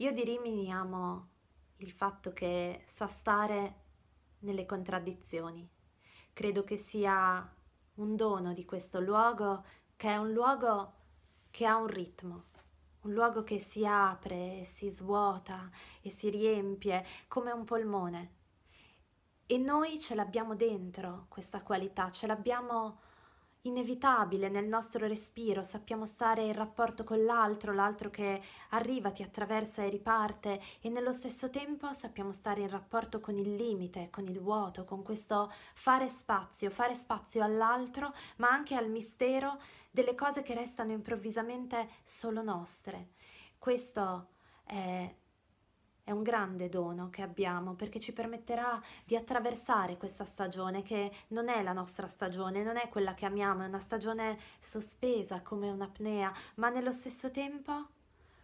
Io di Rimini amo il fatto che sa stare nelle contraddizioni. Credo che sia un dono di questo luogo, che è un luogo che ha un ritmo, un luogo che si apre si svuota e si riempie come un polmone. E noi ce l'abbiamo dentro questa qualità, ce l'abbiamo inevitabile nel nostro respiro, sappiamo stare in rapporto con l'altro, l'altro che arriva, ti attraversa e riparte e nello stesso tempo sappiamo stare in rapporto con il limite, con il vuoto, con questo fare spazio, fare spazio all'altro ma anche al mistero delle cose che restano improvvisamente solo nostre. Questo è è un grande dono che abbiamo perché ci permetterà di attraversare questa stagione che non è la nostra stagione, non è quella che amiamo, è una stagione sospesa come un'apnea, ma nello stesso tempo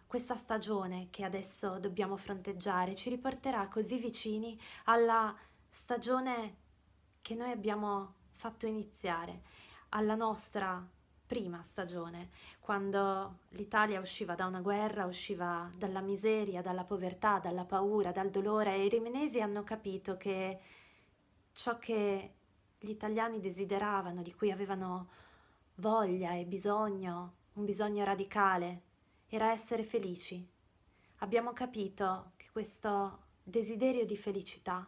questa stagione che adesso dobbiamo fronteggiare ci riporterà così vicini alla stagione che noi abbiamo fatto iniziare, alla nostra prima stagione, quando l'Italia usciva da una guerra, usciva dalla miseria, dalla povertà, dalla paura, dal dolore e i rimenesi hanno capito che ciò che gli italiani desideravano, di cui avevano voglia e bisogno, un bisogno radicale, era essere felici. Abbiamo capito che questo desiderio di felicità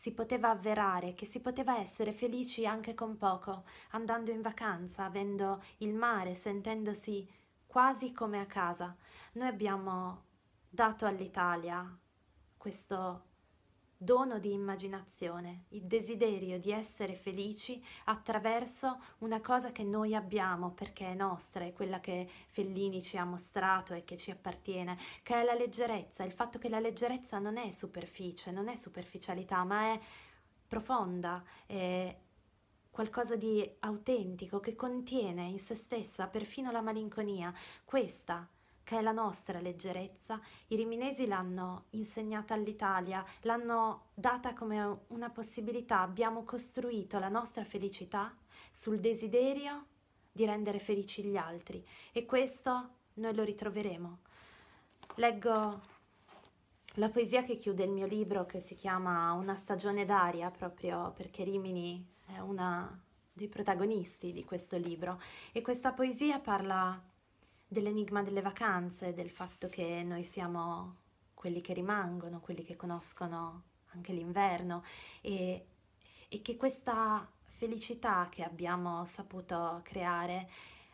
si poteva avverare, che si poteva essere felici anche con poco, andando in vacanza, avendo il mare, sentendosi quasi come a casa. Noi abbiamo dato all'Italia questo dono di immaginazione, il desiderio di essere felici attraverso una cosa che noi abbiamo perché è nostra, è quella che Fellini ci ha mostrato e che ci appartiene, che è la leggerezza, il fatto che la leggerezza non è superficie, non è superficialità, ma è profonda, è qualcosa di autentico che contiene in se stessa perfino la malinconia. Questa è che è la nostra leggerezza, i riminesi l'hanno insegnata all'Italia, l'hanno data come una possibilità, abbiamo costruito la nostra felicità sul desiderio di rendere felici gli altri e questo noi lo ritroveremo. Leggo la poesia che chiude il mio libro che si chiama Una stagione d'aria proprio perché Rimini è una dei protagonisti di questo libro e questa poesia parla dell'enigma delle vacanze, del fatto che noi siamo quelli che rimangono, quelli che conoscono anche l'inverno e, e che questa felicità che abbiamo saputo creare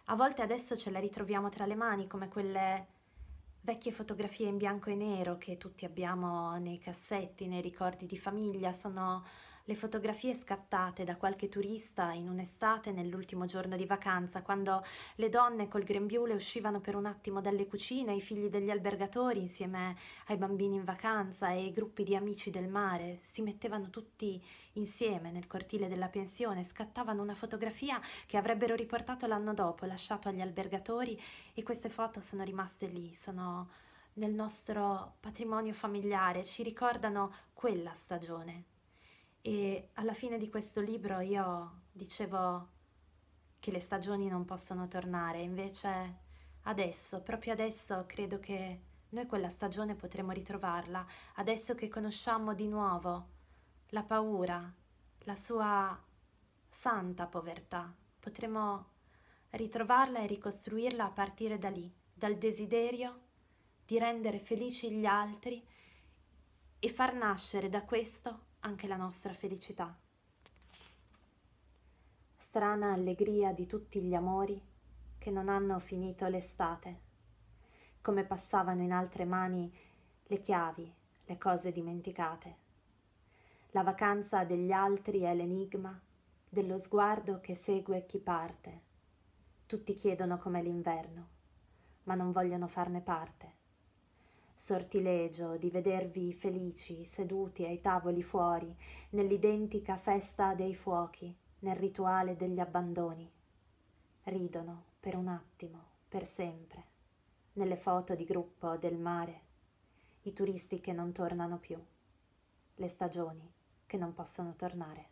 a volte adesso ce la ritroviamo tra le mani come quelle vecchie fotografie in bianco e nero che tutti abbiamo nei cassetti, nei ricordi di famiglia, sono le fotografie scattate da qualche turista in un'estate nell'ultimo giorno di vacanza, quando le donne col grembiule uscivano per un attimo dalle cucine, i figli degli albergatori insieme ai bambini in vacanza e i gruppi di amici del mare si mettevano tutti insieme nel cortile della pensione, scattavano una fotografia che avrebbero riportato l'anno dopo, lasciato agli albergatori e queste foto sono rimaste lì, sono nel nostro patrimonio familiare, ci ricordano quella stagione. E alla fine di questo libro io dicevo che le stagioni non possono tornare, invece adesso, proprio adesso, credo che noi quella stagione potremo ritrovarla, adesso che conosciamo di nuovo la paura, la sua santa povertà, potremo ritrovarla e ricostruirla a partire da lì, dal desiderio di rendere felici gli altri e far nascere da questo anche la nostra felicità. Strana allegria di tutti gli amori che non hanno finito l'estate, come passavano in altre mani le chiavi, le cose dimenticate. La vacanza degli altri è l'enigma dello sguardo che segue chi parte. Tutti chiedono com'è l'inverno, ma non vogliono farne parte sortilegio di vedervi felici seduti ai tavoli fuori, nell'identica festa dei fuochi, nel rituale degli abbandoni. Ridono per un attimo, per sempre, nelle foto di gruppo del mare, i turisti che non tornano più, le stagioni che non possono tornare.